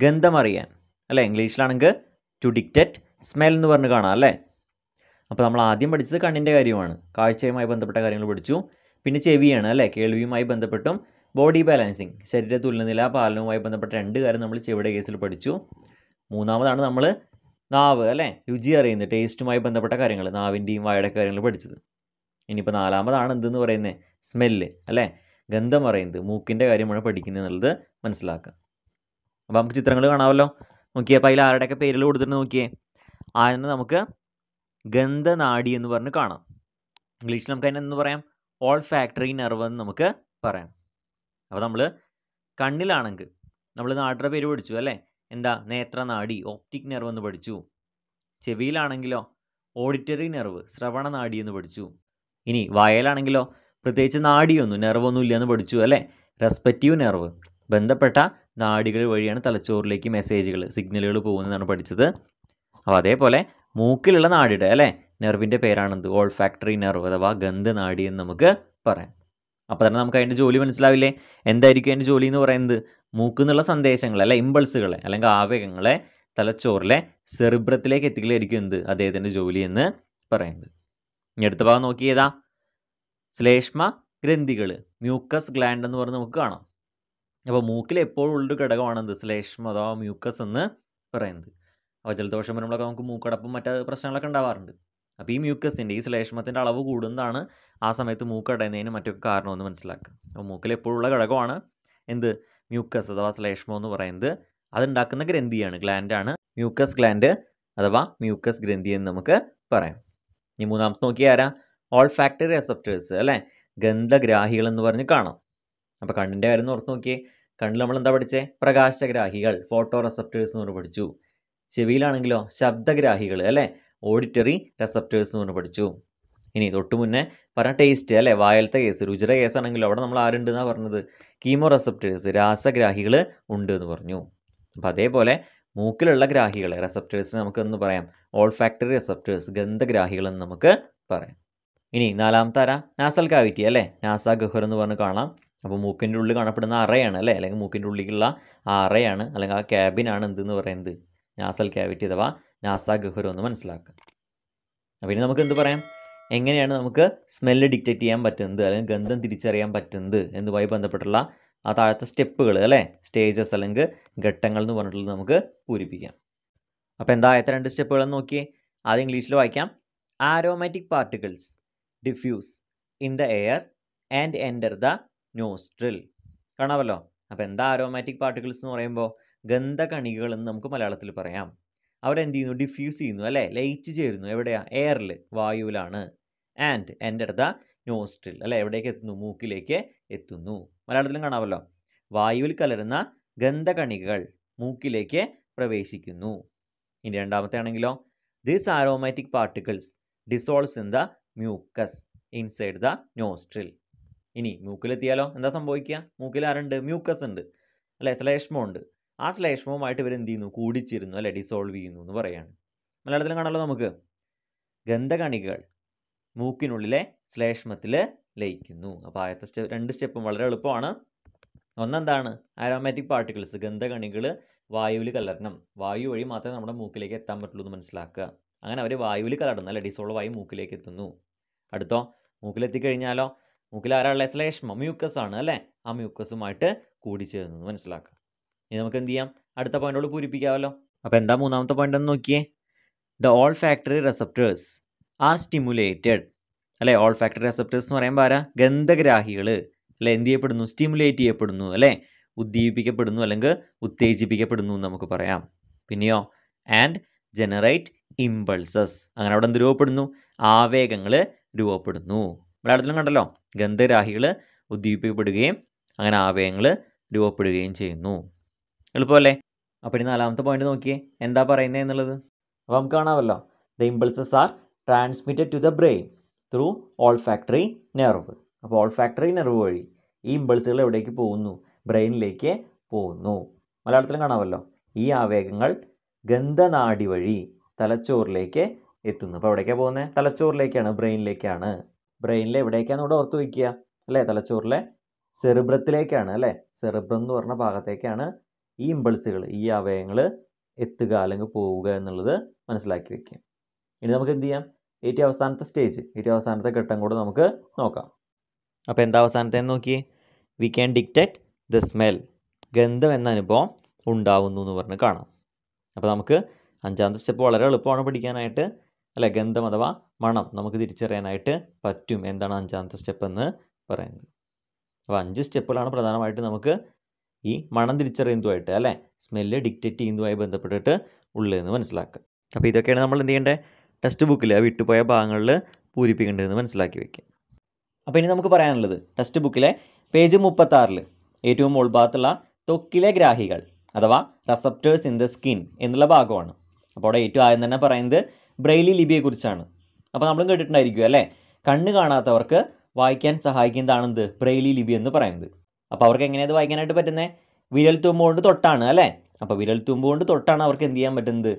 ഗന്ധം അറിയാൻ അല്ലേ ഇംഗ്ലീഷിലാണെങ്കിൽ ടു ഡിക്റ്ററ്റ് സ്മെൽ എന്ന് പറഞ്ഞ് കാണാം അല്ലേ അപ്പോൾ നമ്മൾ ആദ്യം പഠിച്ചത് കണ്ണിൻ്റെ കാര്യമാണ് കാഴ്ചയുമായി ബന്ധപ്പെട്ട കാര്യങ്ങൾ പഠിച്ചു പിന്നെ ചെവിയാണ് അല്ലേ കേൾവിയുമായി ബന്ധപ്പെട്ടും ബോഡി ബാലൻസിങ് ശരീര തുല്യനില പാലനവുമായി ബന്ധപ്പെട്ട രണ്ട് കാര്യം നമ്മൾ ചെവിയുടെ കേസിൽ പഠിച്ചു മൂന്നാമതാണ് നമ്മൾ നാവ് അല്ലേ രുചി അറിയുന്നത് ടേസ്റ്റുമായി ബന്ധപ്പെട്ട കാര്യങ്ങൾ നാവിൻ്റെയും വായുടെ കാര്യങ്ങൾ പഠിച്ചത് ഇനിയിപ്പോൾ നാലാമതാണ് എന്തെന്ന് പറയുന്നത് സ്മെല്ല് അല്ലേ ഗന്ധം പറയുന്നത് മൂക്കിൻ്റെ കാര്യമാണ് പഠിക്കുന്നത് എന്നുള്ളത് മനസ്സിലാക്കുക അപ്പോൾ നമുക്ക് ചിത്രങ്ങൾ കാണാമല്ലോ നോക്കിയേ അപ്പോൾ അതിൽ ആരുടെയൊക്കെ പേരിൽ കൊടുത്തിട്ട് നോക്കിയേ അതിന് നമുക്ക് ഗന്ധനാടി എന്ന് പറഞ്ഞ് കാണാം ഇംഗ്ലീഷിൽ നമുക്ക് അതിനെന്ന് പറയാം ഓൾ ഫാക്ടറി നെർവ് എന്ന് നമുക്ക് പറയാം അപ്പോൾ നമ്മൾ കണ്ണിലാണെങ്കിൽ നമ്മൾ നാടിൻ്റെ പേര് പഠിച്ചു അല്ലേ എന്താ നേത്രനാടി ഓപ്റ്റിക് നെർവ് എന്ന് പഠിച്ചു ചെവിയിലാണെങ്കിലോ ഓഡിറ്ററി നെർവ് ശ്രവണനാടി എന്ന് പഠിച്ചു ഇനി വയലാണെങ്കിലോ പ്രത്യേകിച്ച് നാടിയൊന്നും നെർവൊന്നും ഇല്ലയെന്ന് പഠിച്ചു അല്ലേ റെസ്പെക്റ്റീവ് നെർവ് ബന്ധപ്പെട്ട നാടികൾ വഴിയാണ് തലച്ചോറിലേക്ക് മെസ്സേജുകൾ സിഗ്നലുകൾ പോകുന്നതാണ് പഠിച്ചത് അപ്പോൾ അതേപോലെ മൂക്കിലുള്ള നാടിയുടെ അല്ലേ നെർവിൻ്റെ പേരാണെന്ത് ഓൾ ഫാക്ടറി നെർവ് അഥവാ ഗന്ധ നാടി എന്ന് നമുക്ക് പറയാം അപ്പോൾ തന്നെ നമുക്ക് അതിൻ്റെ ജോലി മനസ്സിലാവില്ലേ എന്തായിരിക്കും അതിൻ്റെ ജോലി എന്ന് പറയുന്നത് മൂക്കിൽ നിന്നുള്ള സന്ദേശങ്ങളെ അല്ലെ ഇമ്പൾസുകളെ അല്ലെങ്കിൽ ആവേഗങ്ങളെ തലച്ചോറിലെ സെറിബ്രത്തിലേക്ക് എത്തിക്കലായിരിക്കും എന്ത് അദ്ദേഹത്തിൻ്റെ ജോലി എന്ന് പറയുന്നത് ഇനി അടുത്ത ഭാഗം നോക്കിയതാ ശ്ലേഷ്മ ഗ്രന്ഥികൾ മ്യൂക്കസ് ഗ്ലാൻഡ് എന്ന് പറഞ്ഞ് നമുക്ക് കാണാം അപ്പോൾ മൂക്കിൽ എപ്പോഴും ഉള്ളൊരു ഘടകമാണ് എന്ത് ശ്ലേഷ്മ അഥവാ മ്യൂക്കസ് എന്ന് പറയുന്നത് അപ്പോൾ ജലദോഷം വരുമ്പോഴൊക്കെ നമുക്ക് മൂക്കടപ്പും മറ്റ് പ്രശ്നങ്ങളൊക്കെ ഉണ്ടാവാറുണ്ട് അപ്പോൾ ഈ മ്യൂക്കസിൻ്റെ ഈ ശ്ലേഷ്മത്തിൻ്റെ അളവ് കൂടുന്നതാണ് ആ സമയത്ത് മൂക്കടയുന്നതിന് മറ്റൊക്കെ കാരണമെന്ന് മനസ്സിലാക്കുക അപ്പോൾ മൂക്കിൽ എപ്പോഴുള്ള ഘടകമാണ് എന്ത് മ്യൂക്കസ് അഥവാ ശ്ലേഷ്മം എന്ന് പറയുന്നത് അതുണ്ടാക്കുന്ന ഗ്രന്ഥിയാണ് ഗ്ലാൻഡാണ് മ്യൂക്കസ് ഗ്ലാൻഡ് അഥവാ മ്യൂക്കസ് ഗ്രന്ഥി എന്ന് നമുക്ക് പറയാം ഇനി മൂന്നാമത്തെ നോക്കിയാരാ ഓൾ ഫാക്ടറി റെസപ്റ്റേഴ്സ് അല്ലേ ഗന്ധഗ്രാഹികൾ എന്ന് പറഞ്ഞ് കാണാം അപ്പോൾ കണ്ണിൻ്റെ കാര്യം ഓർത്ത് നോക്കിയേ കണ്ണിൽ നമ്മൾ എന്താ പഠിച്ചേ പ്രകാശഗ്രാഹികൾ ഫോട്ടോ റെസെപ്റ്റേഴ്സ് എന്ന് പറഞ്ഞ് പഠിച്ചു ചെവിയിലാണെങ്കിലോ ശബ്ദഗ്രാഹികൾ അല്ലേ ഓഡിറ്ററി റെസെപ്റ്റേഴ്സ് എന്ന് പറഞ്ഞ് പഠിച്ചു ഇനി തൊട്ട് മുന്നേ പറഞ്ഞ ടേസ്റ്റ് അല്ലേ വായലത്തെ കേസ് കേസ് കേസാണെങ്കിലോ അവിടെ നമ്മൾ ആരുണ്ടെന്നാണ് പറഞ്ഞത് കീമോ റെസെപ്റ്റേഴ്സ് രാസഗ്രാഹികൾ ഉണ്ട് എന്ന് പറഞ്ഞു അപ്പോൾ അതേപോലെ മൂക്കിലുള്ള ഗ്രാഹികൾ റെസപ്റ്റേഴ്സിന് നമുക്ക് എന്ന് പറയാം ഓൾ ഫാക്ടറി റെസെപ്റ്റേഴ്സ് ഗന്ധഗ്രാഹികൾ എന്ന് നമുക്ക് പറയാം ഇനി നാലാമത്തെ ആരാ നാസൽ കാവിറ്റി അല്ലേ നാസ ഗഹർ എന്ന് പറഞ്ഞ് കാണാം അപ്പോൾ മൂക്കിൻ്റെ ഉള്ളിൽ കാണപ്പെടുന്ന അറയാണ് അല്ലേ അല്ലെങ്കിൽ മൂക്കിൻ്റെ ഉള്ളിലുള്ള ആ അറയാണ് അല്ലെങ്കിൽ ആ ക്യാബിനാണ് എന്തെന്ന് പറയുന്നത് നാസൽ ക്യാവിറ്റി അഥവാ നാസ ഗഹർ എന്ന് മനസ്സിലാക്കുക അപ്പോൾ ഇനി നമുക്ക് എന്ത് പറയാം എങ്ങനെയാണ് നമുക്ക് സ്മെല്ല് ഡിക്റ്റേറ്റ് ചെയ്യാൻ പറ്റുന്നത് അല്ലെങ്കിൽ ഗന്ധം തിരിച്ചറിയാൻ പറ്റുന്നത് എന്നുമായി ബന്ധപ്പെട്ടുള്ള ആ താഴത്തെ സ്റ്റെപ്പുകൾ അല്ലേ സ്റ്റേജസ് അല്ലെങ്കിൽ ഘട്ടങ്ങൾ എന്ന് പറഞ്ഞിട്ടുള്ളത് നമുക്ക് പൂരിപ്പിക്കാം അപ്പോൾ എന്താ ആദ്യത്തെ രണ്ട് സ്റ്റെപ്പുകളെന്ന് നോക്കിയേ ആദ്യം ഇംഗ്ലീഷിൽ വായിക്കാം aromatic particles diffuse in the air and enter the nostril കാണാമല്ലോ അപ്പോൾ എന്താ ആരോമാറ്റിക് പാർട്ടിക്കിൾസ് എന്ന് പറയുമ്പോൾ ഗന്ധകണികൾ എന്ന് നമുക്ക് മലയാളത്തിൽ പറയാം അവരെന്ത് ചെയ്യുന്നു ഡിഫ്യൂസ് ചെയ്യുന്നു അല്ലേ ലയിച്ച് ചേരുന്നു എവിടെയാണ് എയറിൽ വായുവിലാണ് ആൻഡ് എൻറ്റർ ദ ന്യൂസ്ട്രിൽ അല്ലെ എവിടേക്ക് എത്തുന്നു മൂക്കിലേക്ക് എത്തുന്നു മലയാളത്തിലും കാണാമല്ലോ വായുവിൽ കലരുന്ന ഗന്ധകണികൾ മൂക്കിലേക്ക് പ്രവേശിക്കുന്നു ഇനി രണ്ടാമത്തെ ആണെങ്കിലോ this aromatic particles dissolves in the mucus inside the nostril ഇനി മൂക്കിലെത്തിയാലോ എന്താ സംഭവിക്കുക മൂക്കിൽ ആരുണ്ട് മ്യൂക്കസ് ഉണ്ട് അല്ലേ ഉണ്ട് ആ ശ്ലേഷ്മവുമായിട്ട് ഇവർ എന്ത് ചെയ്യുന്നു കൂടിച്ചിരുന്നു അല്ലെ ഡിസോൾവ് ചെയ്യുന്നു എന്ന് പറയാണ് മലയാളത്തിൽ കാണാമല്ലോ നമുക്ക് ഗന്ധകണികൾ മൂക്കിനുള്ളിലെ ശ്ലേഷ്മത്തിൽ ലയിക്കുന്നു അപ്പോൾ ആദ്യത്തെ സ്റ്റെപ്പ് രണ്ട് സ്റ്റെപ്പും വളരെ എളുപ്പമാണ് ഒന്നെന്താണ് ആരോമാറ്റിക് പാർട്ടിക്കിൾസ് ഗന്ധകണികൾ വായുവിൽ കലരണം വായു വഴി മാത്രമേ നമ്മുടെ മൂക്കിലേക്ക് എത്താൻ പറ്റുള്ളൂ എന്ന് മനസ്സിലാക്കുക അങ്ങനെ അവർ വായുവിൽ കലർന്നു അല്ലെ ഡിസോൾവ് ആയി മൂക്കിലേക്ക് എത്തുന്നു അടുത്തോ മൂക്കിലെത്തിക്കഴിഞ്ഞാലോ മൂക്കിൽ ആരാളെ ശ്ലേഷ്മ മ്യൂക്കസ് ആണ് അല്ലേ ആ മ്യൂക്കസുമായിട്ട് കൂടിച്ചേർന്നു മനസ്സിലാക്കുക ഇനി നമുക്ക് എന്ത് ചെയ്യാം അടുത്ത പോയിന്റോട് പൂരിപ്പിക്കാമല്ലോ അപ്പോൾ എന്താ മൂന്നാമത്തെ പോയിന്റ് എന്ന് നോക്കിയേ the olfactory receptors are stimulated അല്ലേ ഓൾ ഫാക്ടറി റെസപ്റ്റേഴ്സ് എന്ന് പറയുമ്പോൾ ആരാ ഗന്ധഗ്രാഹികൾ അല്ലേ എന്ത് ചെയ്യപ്പെടുന്നു സ്റ്റിമുലേറ്റ് ചെയ്യപ്പെടുന്നു അല്ലേ ഉദ്ദീപിക്കപ്പെടുന്നു അല്ലെങ്കിൽ ഉത്തേജിപ്പിക്കപ്പെടുന്നു എന്ന് നമുക്ക് പറയാം പിന്നെയോ ആൻഡ് ജനറേറ്റ് ഇമ്പൾസസ് അങ്ങനെ അവിടെ എന്ത് രൂപപ്പെടുന്നു ആവേഗങ്ങൾ രൂപപ്പെടുന്നു മലയാളത്തിലും കണ്ടല്ലോ ഗന്ധരാഹികൾ ഉദ്ദീപിക്കപ്പെടുകയും അങ്ങനെ ആവയങ്ങൾ രൂപപ്പെടുകയും ചെയ്യുന്നു എളുപ്പമല്ലേ അപ്പം ഇനി നാലാമത്തെ പോയിന്റ് നോക്കിയേ എന്താ പറയുന്നത് എന്നുള്ളത് അപ്പോൾ നമുക്ക് കാണാമല്ലോ the impulses are transmitted to the brain through olfactory nerve അപ്പോൾ ഓൾ ഫാക്ടറി നെർവ് വഴി ഈ ഇമ്പൾസുകൾ എവിടേക്ക് പോകുന്നു ബ്രെയിനിലേക്ക് പോകുന്നു മലയാളത്തിലും കാണാമല്ലോ ഈ ആവേഗങ്ങൾ ഗന്ധനാടി വഴി തലച്ചോറിലേക്ക് എത്തുന്നു അപ്പോൾ എവിടേക്കാണ് പോകുന്നത് തലച്ചോറിലേക്കാണ് ബ്രെയിനിലേക്കാണ് ബ്രെയിനിൽ എവിടേക്കാണ് ഇവിടെ ഓർത്ത് വയ്ക്കുക അല്ലേ തലച്ചോറിലെ സെറിബ്രത്തിലേക്കാണ് അല്ലേ സെറിബ്രം എന്ന് പറഞ്ഞ ഭാഗത്തേക്കാണ് ഈ ഇമ്പൾസുകൾ ഈ അവയങ്ങൾ എത്തുക അല്ലെങ്കിൽ പോവുക എന്നുള്ളത് മനസ്സിലാക്കി വയ്ക്കുക ഇനി നമുക്ക് എന്ത് ചെയ്യാം ഏറ്റവും അവസാനത്തെ സ്റ്റേജ് ഏറ്റവും അവസാനത്തെ ഘട്ടം കൂടെ നമുക്ക് നോക്കാം അപ്പോൾ എന്താ അവസാനത്തെ നോക്കിയേ we can detect the smell ഗന്ധം എന്ന അനുഭവം ഉണ്ടാവുന്നു എന്ന് പറഞ്ഞ് കാണാം അപ്പോൾ നമുക്ക് അഞ്ചാമത്തെ സ്റ്റെപ്പ് വളരെ എളുപ്പമാണ് പഠിക്കാനായിട്ട് അല്ലെ ഗന്ധം അഥവാ മണം നമുക്ക് തിരിച്ചറിയാനായിട്ട് പറ്റും എന്താണ് അഞ്ചാമത്തെ സ്റ്റെപ്പ് എന്ന് പറയുന്നത് അപ്പോൾ അഞ്ച് സ്റ്റെപ്പുകളാണ് പ്രധാനമായിട്ട് നമുക്ക് ഈ മണം തിരിച്ചറിയുന്നതുമായിട്ട് അല്ലേ സ്മെല്ല് ഡിക്റ്റേറ്റ് ചെയ്യുന്നതുമായി ബന്ധപ്പെട്ടിട്ട് ഉള്ളതെന്ന് മനസ്സിലാക്കുക അപ്പോൾ ഇതൊക്കെയാണ് നമ്മൾ എന്ത് ചെയ്യേണ്ടത് ടെക്സ്റ്റ് ബുക്കിൽ ആ വിട്ടുപോയ ഭാഗങ്ങളിൽ പൂരിപ്പിക്കേണ്ടതെന്ന് മനസ്സിലാക്കി വയ്ക്കുക അപ്പോൾ ഇനി നമുക്ക് പറയാനുള്ളത് ടെക്സ്റ്റ് ബുക്കിലെ പേജ് മുപ്പത്താറിൽ ഏറ്റവും ഭാഗത്തുള്ള തൊക്കിലെ ഗ്രാഹികൾ അഥവാ റെസപ്റ്റേഴ്സ് ഇൻ ദ സ്കിൻ എന്നുള്ള ഭാഗമാണ് അപ്പോൾ അവിടെ ഏറ്റവും ആദ്യം തന്നെ പറയുന്നത് ബ്രെയിലി ലിപിയെക്കുറിച്ചാണ് അപ്പോൾ നമ്മളും കേട്ടിട്ടുണ്ടായിരിക്കും അല്ലേ കണ്ണ് കാണാത്തവർക്ക് വായിക്കാൻ സഹായിക്കുന്നതാണെന്ത് ബ്രെയിലി ലിപി എന്ന് പറയുന്നത് അപ്പോൾ അവർക്ക് എങ്ങനെയാണ് വായിക്കാനായിട്ട് പറ്റുന്നത് വിരൽ തുമ്പ് കൊണ്ട് തൊട്ടാണ് അല്ലേ അപ്പോൾ വിരൽ തുമ്പ് കൊണ്ട് തൊട്ടാണ് അവർക്ക് എന്ത് ചെയ്യാൻ പറ്റുന്നത്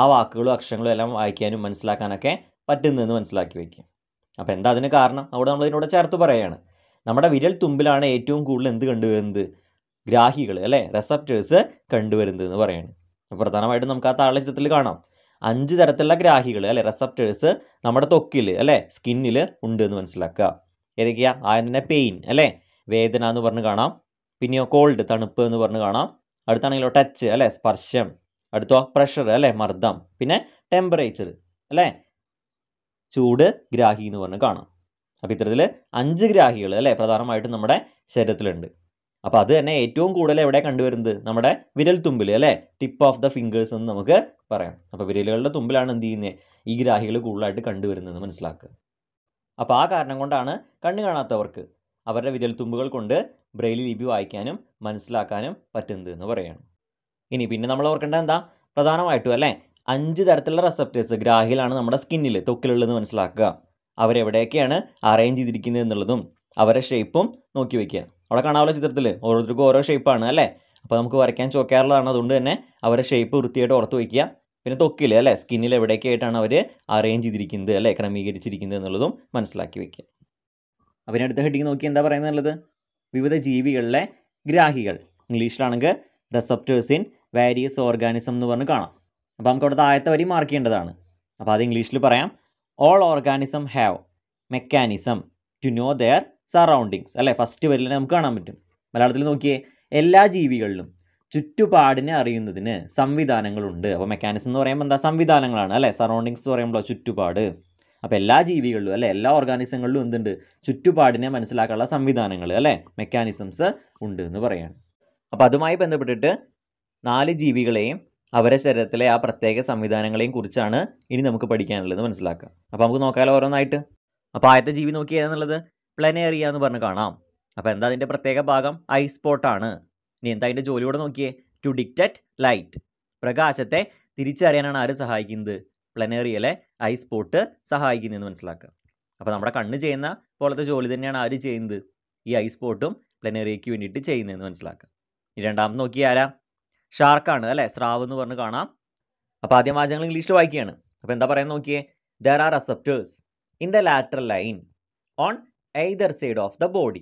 ആ വാക്കുകളും അക്ഷരങ്ങളും എല്ലാം വായിക്കാനും മനസ്സിലാക്കാനൊക്കെ പറ്റുന്നതെന്ന് മനസ്സിലാക്കി വയ്ക്കുക അപ്പോൾ എന്താ അതിന് കാരണം അവിടെ നമ്മൾ ഇതിനോട് ചേർത്ത് പറയുകയാണ് നമ്മുടെ വിരൽ തുമ്പിലാണ് ഏറ്റവും കൂടുതൽ എന്ത് കണ്ടുവരുന്നത് ഗ്രാഹികൾ അല്ലേ റെസപ്റ്റേഴ്സ് കണ്ടുവരുന്നത് എന്ന് പറയുന്നത് പ്രധാനമായിട്ടും നമുക്ക് ആ താളചിത്രത്തിൽ കാണാം അഞ്ച് തരത്തിലുള്ള ഗ്രാഹികൾ അല്ലെ റെസപ്റ്റേഴ്സ് നമ്മുടെ തൊക്കിൽ അല്ലെ സ്കിന്നിൽ ഉണ്ട് എന്ന് മനസ്സിലാക്കുക ഏതൊക്കെയാ ആദ്യം തന്നെ പെയിൻ അല്ലേ വേദന എന്ന് പറഞ്ഞ് കാണാം പിന്നെയോ കോൾഡ് തണുപ്പ് എന്ന് പറഞ്ഞ് കാണാം അടുത്താണെങ്കിലോ ടച്ച് അല്ലേ സ്പർശം അടുത്തോ പ്രഷർ അല്ലേ മർദ്ദം പിന്നെ ടെമ്പറേച്ചർ അല്ലേ ചൂട് ഗ്രാഹി എന്ന് പറഞ്ഞ് കാണാം അപ്പോൾ ഇത്തരത്തില് അഞ്ച് ഗ്രാഹികൾ അല്ലേ പ്രധാനമായിട്ടും നമ്മുടെ ശരീരത്തിലുണ്ട് അപ്പോൾ അത് തന്നെ ഏറ്റവും കൂടുതൽ എവിടെ കണ്ടുവരുന്നത് നമ്മുടെ വിരൽ തുമ്പിൽ അല്ലേ ടിപ്പ് ഓഫ് ദ ഫിംഗേഴ്സ് എന്ന് നമുക്ക് പറയാം അപ്പോൾ വിരലുകളുടെ തുമ്പിലാണ് എന്ത് ചെയ്യുന്നത് ഈ ഗ്രാഹികൾ കൂടുതലായിട്ട് കണ്ടുവരുന്നത് മനസ്സിലാക്കുക അപ്പോൾ ആ കാരണം കൊണ്ടാണ് കണ്ണ് കാണാത്തവർക്ക് അവരുടെ വിരൽ തുമ്പുകൾ കൊണ്ട് ബ്രെയിലി ലിപി വായിക്കാനും മനസ്സിലാക്കാനും പറ്റുന്നത് എന്ന് പറയുകയാണ് ഇനി പിന്നെ നമ്മൾ ഓർക്കേണ്ടത് എന്താ പ്രധാനമായിട്ടും അല്ലേ അഞ്ച് തരത്തിലുള്ള റെസപ്റ്റേഴ്സ് ഗ്രാഹികളാണ് നമ്മുടെ സ്കിന്നിൽ തൊക്കിലുള്ളതെന്ന് മനസ്സിലാക്കുക അവരെവിടെയൊക്കെയാണ് അറേഞ്ച് ചെയ്തിരിക്കുന്നത് എന്നുള്ളതും അവരുടെ ഷേപ്പും നോക്കി വയ്ക്കുക അവിടെ കാണാമല്ലോ ചിത്രത്തിൽ ഓരോരുത്തർക്കും ഓരോ ഷേപ്പാണ് അല്ലേ അപ്പോൾ നമുക്ക് വരയ്ക്കാൻ ചോക്കാറുള്ളതാണ് അതുകൊണ്ട് തന്നെ അവരെ ഷേപ്പ് വൃത്തിയായിട്ട് ഉറത്ത് വയ്ക്കുക പിന്നെ തൊക്കിൽ അല്ലേ സ്കിന്നിൽ എവിടെയൊക്കെയായിട്ടാണ് അവർ അറേഞ്ച് ചെയ്തിരിക്കുന്നത് അല്ലേ ക്രമീകരിച്ചിരിക്കുന്നത് എന്നുള്ളതും മനസ്സിലാക്കി വയ്ക്കുക അപ്പം അടുത്ത ഹെഡിങ് നോക്കി എന്താ പറയുന്നത് വിവിധ ജീവികളിലെ ഗ്രാഹികൾ ഇംഗ്ലീഷിലാണെങ്കിൽ റെസപ്റ്റേഴ്സ് ഇൻ വാരിയസ് ഓർഗാനിസം എന്ന് പറഞ്ഞ് കാണാം അപ്പോൾ നമുക്ക് അവിടെ താഴത്തെ വരി മാർക്ക് ചെയ്യേണ്ടതാണ് അപ്പോൾ അത് ഇംഗ്ലീഷിൽ പറയാം all organism have mechanism to know their surroundings അല്ലേ ഫസ്റ്റ് വരിൽ നമുക്ക് കാണാൻ പറ്റും മലയാളത്തിൽ നോക്കിയേ എല്ലാ ജീവികളിലും ചുറ്റുപാടിനെ അറിയുന്നതിന് സംവിധാനങ്ങളുണ്ട് അപ്പോൾ മെക്കാനിസം എന്ന് പറയുമ്പോൾ എന്താ സംവിധാനങ്ങളാണ് അല്ലേ സറൗണ്ടിങ്സ് എന്ന് പറയുമ്പോൾ ചുറ്റുപാട് അപ്പോൾ എല്ലാ ജീവികളിലും അല്ലേ എല്ലാ ഓർഗാനിസങ്ങളിലും എന്തുണ്ട് ചുറ്റുപാടിനെ മനസ്സിലാക്കാനുള്ള സംവിധാനങ്ങൾ അല്ലേ മെക്കാനിസംസ് ഉണ്ട് എന്ന് പറയാണ് അപ്പോൾ അതുമായി ബന്ധപ്പെട്ടിട്ട് നാല് ജീവികളെയും അവരെ ശരീരത്തിലെ ആ പ്രത്യേക സംവിധാനങ്ങളെയും കുറിച്ചാണ് ഇനി നമുക്ക് പഠിക്കാനുള്ളത് മനസ്സിലാക്കുക അപ്പോൾ നമുക്ക് നോക്കാമല്ലോ ഓരോന്നായിട്ട് അപ്പോൾ ആദ്യത്തെ ജീവി നോക്കി ഏതാണെന്നുള്ളത് പ്ലനേറിയ എന്ന് പറഞ്ഞ് കാണാം അപ്പോൾ എന്താ അതിൻ്റെ പ്രത്യേക ഭാഗം ഐ സ്പോട്ടാണ് ഇനി എന്താ അതിൻ്റെ ജോലിയോടെ നോക്കിയേ ടു ഡിക്റ്ററ്റ് ലൈറ്റ് പ്രകാശത്തെ തിരിച്ചറിയാനാണ് ആര് സഹായിക്കുന്നത് പ്ലനേറിയയിലെ ഐ സ്പോട്ട് സഹായിക്കുന്നതെന്ന് മനസ്സിലാക്കുക അപ്പോൾ നമ്മുടെ കണ്ണ് ചെയ്യുന്ന പോലത്തെ ജോലി തന്നെയാണ് ആര് ചെയ്യുന്നത് ഈ ഐ സ്പോട്ടും പ്ലനേറിയയ്ക്ക് വേണ്ടിയിട്ട് ചെയ്യുന്നതെന്ന് മനസ്സിലാക്കുക രണ്ടാമത് ആരാ ഷാർക്കാണ് അല്ലേ സ്രാവ് എന്ന് പറഞ്ഞ് കാണാം അപ്പോൾ ആദ്യം വാചകങ്ങൾ ഇംഗ്ലീഷിൽ വായിക്കുകയാണ് അപ്പോൾ എന്താ പറയുന്നത് നോക്കിയേ there are receptors in the lateral line on either side of the body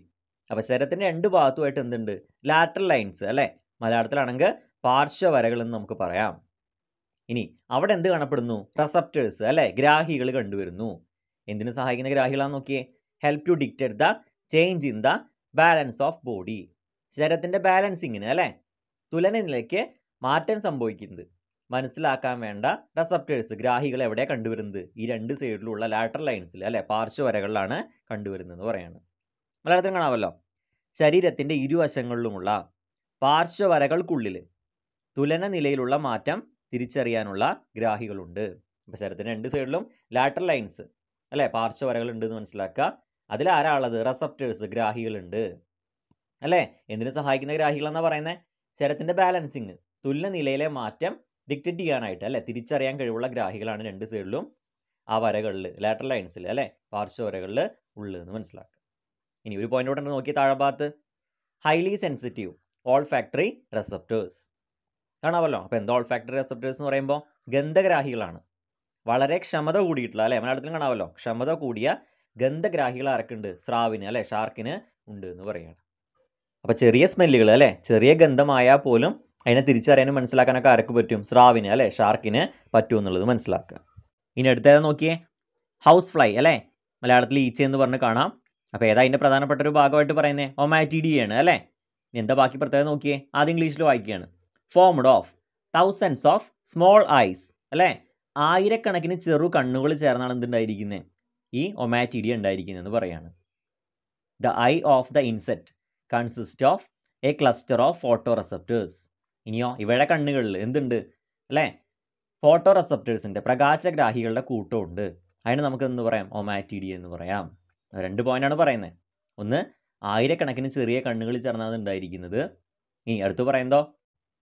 അപ്പോൾ ശരീരത്തിൻ്റെ രണ്ട് ഭാഗത്തുമായിട്ട് എന്തുണ്ട് ലാറ്ററൽ ലൈൻസ് അല്ലേ മലയാളത്തിലാണെങ്കിൽ പാർശ്വവരകൾ എന്ന് നമുക്ക് പറയാം ഇനി അവിടെ എന്ത് കാണപ്പെടുന്നു റെസപ്റ്റേഴ്സ് അല്ലേ ഗ്രാഹികൾ കണ്ടുവരുന്നു എന്തിനു സഹായിക്കുന്ന ഗ്രാഹികളാന്ന് നോക്കിയേ help to detect the change in the balance of body ശരീരത്തിൻ്റെ ബാലൻസിങ്ങിന് അല്ലേ തുലന നിലയ്ക്ക് മാറ്റം സംഭവിക്കുന്നത് മനസ്സിലാക്കാൻ വേണ്ട റെസപ്റ്റേഴ്സ് ഗ്രാഹികൾ എവിടെ കണ്ടുവരുന്നത് ഈ രണ്ട് സൈഡിലുള്ള ലാറ്റർ ലൈൻസിൽ അല്ലെ പാർശ്വവരകളിലാണ് കണ്ടുവരുന്നത് എന്ന് പറയാണ് മലയാളത്തിൽ കാണാമല്ലോ ശരീരത്തിൻ്റെ ഇരുവശങ്ങളിലുമുള്ള പാർശ്വവരകൾക്കുള്ളിൽ തുലന നിലയിലുള്ള മാറ്റം തിരിച്ചറിയാനുള്ള ഗ്രാഹികളുണ്ട് അപ്പോൾ ശരീരത്തിൻ്റെ രണ്ട് സൈഡിലും ലാറ്റർ ലൈൻസ് അല്ലേ പാർശ്വവരകളുണ്ട് എന്ന് മനസ്സിലാക്കുക അതിൽ ആരാളത് റെസപ്റ്റേഴ്സ് ഗ്രാഹികളുണ്ട് അല്ലേ എന്തിനു സഹായിക്കുന്ന ഗ്രാഹികളെന്നാണ് പറയുന്നത് ശരത്തിൻ്റെ ബാലൻസിങ് തുല്യ നിലയിലെ മാറ്റം ഡിക്റ്റേറ്റ് ചെയ്യാനായിട്ട് അല്ലേ തിരിച്ചറിയാൻ കഴിവുള്ള ഗ്രാഹികളാണ് രണ്ട് സൈഡിലും ആ വരകളിൽ ലാറ്റർ ലൈൻസിൽ അല്ലേ പാർശ്വവരകളിൽ ഉള്ളതെന്ന് മനസ്സിലാക്കുക ഇനി ഒരു പോയിന്റ് കൂടെ നോക്കി താഴെ ഭാഗത്ത് highly sensitive olfactory receptors കാണാമല്ലോ അപ്പോൾ എന്താ ഓൾ ഫാക്ടറി റെസപ്റ്റേഴ്സ് എന്ന് പറയുമ്പോൾ ഗന്ധഗ്രാഹികളാണ് വളരെ ക്ഷമത കൂടിയിട്ടുള്ള അല്ലേ മലയാളത്തിൽ കാണാമല്ലോ ക്ഷമത കൂടിയ ഗന്ധഗ്രാഹികൾ ആർക്കുണ്ട് സ്രാവിന് അല്ലേ ഷാർക്കിന് ഉണ്ട് എന്ന് പറയുകയാണ് അപ്പോൾ ചെറിയ സ്മെല്ലുകൾ അല്ലേ ചെറിയ ഗന്ധമായാൽ പോലും അതിനെ തിരിച്ചറിയാനും മനസ്സിലാക്കാനൊക്കെ ആർക്ക് പറ്റും സ്രാവിന് അല്ലേ ഷാർക്കിന് പറ്റും എന്നുള്ളത് മനസ്സിലാക്കുക ഇനി അടുത്തേതാ നോക്കിയേ ഹൗസ് ഫ്ലൈ അല്ലേ മലയാളത്തിൽ ഈച്ച എന്ന് പറഞ്ഞ് കാണാം അപ്പോൾ ഏതാ അതിൻ്റെ പ്രധാനപ്പെട്ട ഒരു ഭാഗമായിട്ട് പറയുന്നത് ഒമാറ്റിഡിയാണ് അല്ലേ ഇനി എന്താ ബാക്കി പ്രത്യേകത നോക്കിയേ അത് ഇംഗ്ലീഷിൽ വായിക്കുകയാണ് formed of thousands of small eyes അല്ലേ ആയിരക്കണക്കിന് ചെറു കണ്ണുകൾ ചേർന്നാണ് എന്തുണ്ടായിരിക്കുന്നത് ഈ ഒമാറ്റിഡി ഉണ്ടായിരിക്കുന്നതെന്ന് പറയാണ് the eye of the insect consist of a cluster of photoreceptors ഇനിയോ ഇവയുടെ കണ്ണുകളിൽ എന്തുണ്ട് അല്ലേ ഫോട്ടോ റെസപ്റ്റേഴ്സിൻ്റെ പ്രകാശഗ്രാഹികളുടെ കൂട്ടമുണ്ട് അതിന് നമുക്ക് എന്ത് പറയാം ഒമാറ്റിഡി എന്ന് പറയാം രണ്ട് പോയിൻ്റാണ് പറയുന്നത് ഒന്ന് ആയിരക്കണക്കിന് ചെറിയ കണ്ണുകളിൽ ചേർന്നാണ് ഉണ്ടായിരിക്കുന്നത് ഈ അടുത്ത് പറയുന്നതോ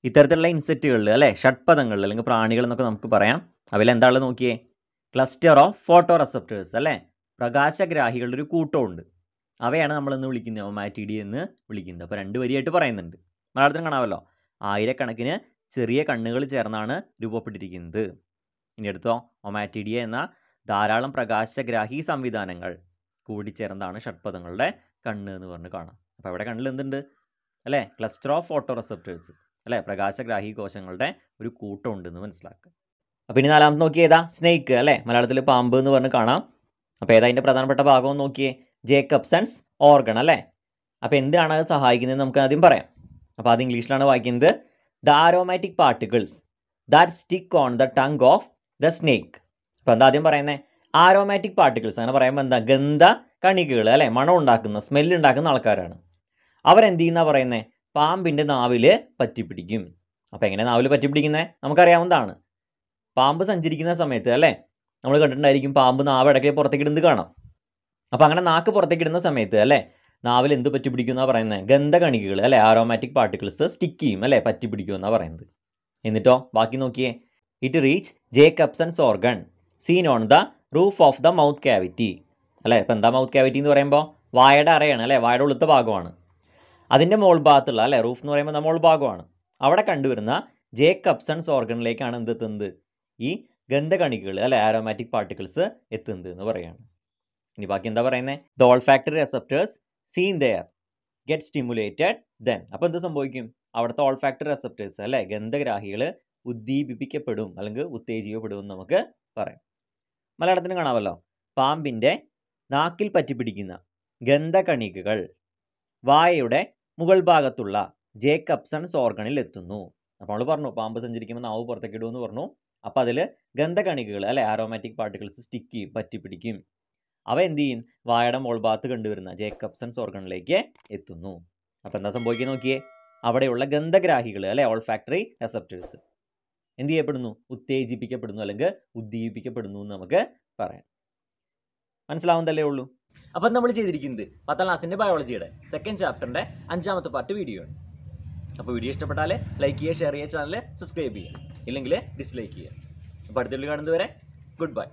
ഇത്തരത്തിലുള്ള ഇൻസെക്റ്റുകളിൽ അല്ലേ ഷഡ്പഥങ്ങളിൽ അല്ലെങ്കിൽ പ്രാണികൾ എന്നൊക്കെ നമുക്ക് പറയാം അവയിൽ എന്താണ് നോക്കിയേ ക്ലസ്റ്റർ ഓഫ് ഫോട്ടോ റെസപ്റ്റേഴ്സ് അല്ലേ പ്രകാശഗ്രാഹികളുടെ ഒരു കൂട്ടമുണ്ട് അവയാണ് നമ്മളെന്ന് വിളിക്കുന്നത് ഒമാറ്റിഡി എന്ന് വിളിക്കുന്നത് അപ്പോൾ രണ്ട് വരിയായിട്ട് പറയുന്നുണ്ട് മലയാളത്തിന് കാണാമല്ലോ ആയിരക്കണക്കിന് ചെറിയ കണ്ണുകൾ ചേർന്നാണ് രൂപപ്പെട്ടിരിക്കുന്നത് ഇനി അടുത്തോ ഒമാറ്റിഡിയ എന്ന ധാരാളം പ്രകാശഗ്രാഹി സംവിധാനങ്ങൾ കൂടിച്ചേർന്നതാണ് ഷഡ്പഥങ്ങളുടെ കണ്ണ് എന്ന് പറഞ്ഞ് കാണാം അപ്പോൾ അവിടെ കണ്ണിൽ എന്തുണ്ട് അല്ലേ ക്ലസ്റ്റർ ഓഫ് ഫോട്ടോ റിസപ്റ്റേഴ്സ് അല്ലേ പ്രകാശഗ്രാഹി കോശങ്ങളുടെ ഒരു കൂട്ടമുണ്ടെന്ന് മനസ്സിലാക്കുക അപ്പോൾ ഇനി നാലാമത്തെ നോക്കിയേ ഏതാ സ്നേക്ക് അല്ലേ മലയാളത്തിൽ പാമ്പ് എന്ന് പറഞ്ഞ് കാണാം അപ്പോൾ ഏതാ അതിൻ്റെ പ്രധാനപ്പെട്ട ഭാഗം നോക്കിയേ ജേക്കബ്സൺസ് ഓർഗൺ അല്ലേ അപ്പോൾ എന്തിനാണ് അത് സഹായിക്കുന്നതെന്ന് നമുക്ക് ആദ്യം പറയാം അപ്പോൾ അത് ഇംഗ്ലീഷിലാണ് വായിക്കുന്നത് the aromatic particles that stick on the tongue of the snake അപ്പോൾ എന്താ ആദ്യം പറയുന്നത് ആരോമാറ്റിക് പാർട്ടിക്കിൾസ് അങ്ങനെ പറയുമ്പോൾ എന്താ ഗന്ധ കണികകൾ അല്ലേ മണം ഉണ്ടാക്കുന്ന സ്മെല്ല് ഉണ്ടാക്കുന്ന ആൾക്കാരാണ് അവരെന്ത് ചെയ്യുന്ന പറയുന്നത് പാമ്പിൻ്റെ നാവിൽ പറ്റിപ്പിടിക്കും അപ്പോൾ എങ്ങനെ നാവിൽ പറ്റിപ്പിടിക്കുന്നത് നമുക്കറിയാവുന്നതാണ് പാമ്പ് സഞ്ചരിക്കുന്ന സമയത്ത് അല്ലേ നമ്മൾ കണ്ടിട്ടുണ്ടായിരിക്കും പാമ്പ് നാവ് ഇടയ്ക്ക് പുറത്തേക്ക് ഇടുന്നത് കാണാം അപ്പോൾ അങ്ങനെ നാക്ക് പുറത്തേക്ക് ഇടുന്ന സമയത്ത് അല്ലേ നാവിൽ എന്ത് പറ്റി പിടിക്കുമെന്നാണ് പറയുന്നത് ഗന്ധകണികകൾ അല്ലേ ആരോമാറ്റിക് പാർട്ടിക്കിൾസ് സ്റ്റിക്ക് ചെയ്യും അല്ലേ പറ്റി പിടിക്കുമെന്നാണ് പറയുന്നത് എന്നിട്ടോ ബാക്കി നോക്കിയേ it reach Jacobson's organ seen on the roof of the mouth cavity അല്ലേ ഇപ്പം എന്താ മൗത്ത് ക്യാവിറ്റി എന്ന് പറയുമ്പോൾ വായയുടെ അറയാണ് അല്ലേ വായയുടെ ഉളുത്ത ഭാഗമാണ് അതിൻ്റെ മോൾ ഭാഗത്തുള്ള അല്ലേ റൂഫ് എന്ന് പറയുമ്പോൾ നമ്മൾ ഭാഗമാണ് അവിടെ കണ്ടുവരുന്ന ജേക്കബ്സൺസ് ഓർഗണിലേക്കാണ് എന്ത് എത്തുന്നത് ഈ ഗന്ധകണികൾ അല്ലെ ആരോമാറ്റിക് പാർട്ടിക്കിൾസ് എത്തുന്നത് എന്ന് പറയുകയാണ് ഇനി ബാക്കി എന്താ പറയുന്നത് the olfactory receptors seen there get stimulated then അപ്പോൾ എന്ത് സംഭവിക്കും അവിടുത്തെ ഓൾ ഫാക്ടർ റെസെപ്റ്റേഴ്സ് അല്ലെ ഗന്ധഗ്രാഹികൾ ഉദ്ദീപിപ്പിക്കപ്പെടും അല്ലെങ്കിൽ ഉത്തേജിക്കപ്പെടും എന്ന് നമുക്ക് പറയാം മലയാളത്തിന് കാണാമല്ലോ പാമ്പിൻ്റെ നാക്കിൽ പറ്റിപ്പിടിക്കുന്ന ഗന്ധകണികകൾ വായയുടെ മുകൾ ഭാഗത്തുള്ള ജേക്കബ്സൺസ് ഓർഗണിൽ എത്തുന്നു അപ്പോൾ നമ്മൾ പറഞ്ഞു പാമ്പ് സഞ്ചരിക്കുമ്പോൾ നാവ് പുറത്തേക്ക് ഇടുമെന്ന് പറഞ്ഞു അപ്പോൾ അതിൽ ഗന്ധകണികകൾ അല്ലെ ആരോമാറ്റിക് പാർട്ടിക്കിൾസ് സ്റ്റിക്ക് ചെയ്യും പറ്റിപ്പിടിക്കും അവ എന്ത് ചെയ്യും വായടം മോൾ കണ്ടുവരുന്ന ജേക്കബ്സൺസ് ഓർഗണിലേക്ക് എത്തുന്നു അപ്പോൾ എന്താ സംഭവിക്കുക നോക്കിയേ അവിടെയുള്ള ഗന്ധഗ്രാഹികൾ അല്ലെ ഓൾ ഫാക്ടറി റെസപ്റ്റേഴ്സ് എന്ത് ചെയ്യപ്പെടുന്നു ഉത്തേജിപ്പിക്കപ്പെടുന്നു അല്ലെങ്കിൽ ഉദ്ദീപിക്കപ്പെടുന്നു എന്ന് നമുക്ക് പറയാം മനസ്സിലാവുന്നതല്ലേ ഉള്ളൂ അപ്പം നമ്മൾ ചെയ്തിരിക്കുന്നത് പത്താം ക്ലാസ്സിൻ്റെ ബയോളജിയുടെ സെക്കൻഡ് ചാപ്റ്ററിൻ്റെ അഞ്ചാമത്തെ പാർട്ട് വീഡിയോ ആണ് അപ്പോൾ വീഡിയോ ഇഷ്ടപ്പെട്ടാൽ ലൈക്ക് ചെയ്യുക ഷെയർ ചെയ്യുക ചാനൽ സബ്സ്ക്രൈബ് ചെയ്യുക ഇല്ലെങ്കിൽ ഡിസ്ലൈക്ക് ചെയ്യുക അപ്പോൾ കാണുന്നത് വരെ ഗുഡ് ബൈ